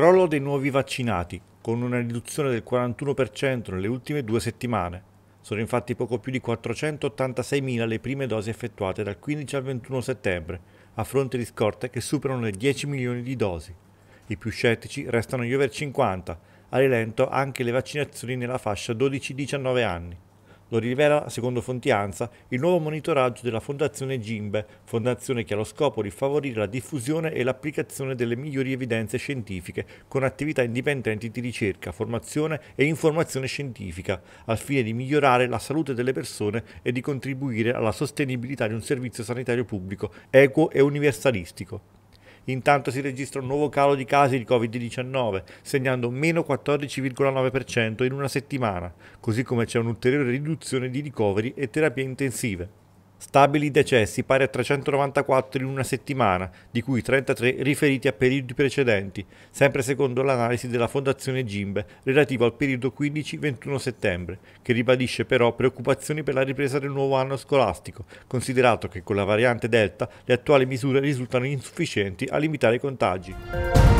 Crollo dei nuovi vaccinati, con una riduzione del 41% nelle ultime due settimane. Sono infatti poco più di 486.000 le prime dosi effettuate dal 15 al 21 settembre, a fronte di scorte che superano le 10 milioni di dosi. I più scettici restano gli over 50, a rilento anche le vaccinazioni nella fascia 12-19 anni. Lo rivela, secondo Fontianza, il nuovo monitoraggio della Fondazione Gimbe, fondazione che ha lo scopo di favorire la diffusione e l'applicazione delle migliori evidenze scientifiche con attività indipendenti di ricerca, formazione e informazione scientifica, al fine di migliorare la salute delle persone e di contribuire alla sostenibilità di un servizio sanitario pubblico equo e universalistico. Intanto si registra un nuovo calo di casi di Covid-19, segnando meno 14,9% in una settimana, così come c'è un'ulteriore riduzione di ricoveri e terapie intensive. Stabili decessi pari a 394 in una settimana, di cui 33 riferiti a periodi precedenti, sempre secondo l'analisi della Fondazione Gimbe relativa al periodo 15-21 settembre, che ribadisce però preoccupazioni per la ripresa del nuovo anno scolastico, considerato che con la variante Delta le attuali misure risultano insufficienti a limitare i contagi.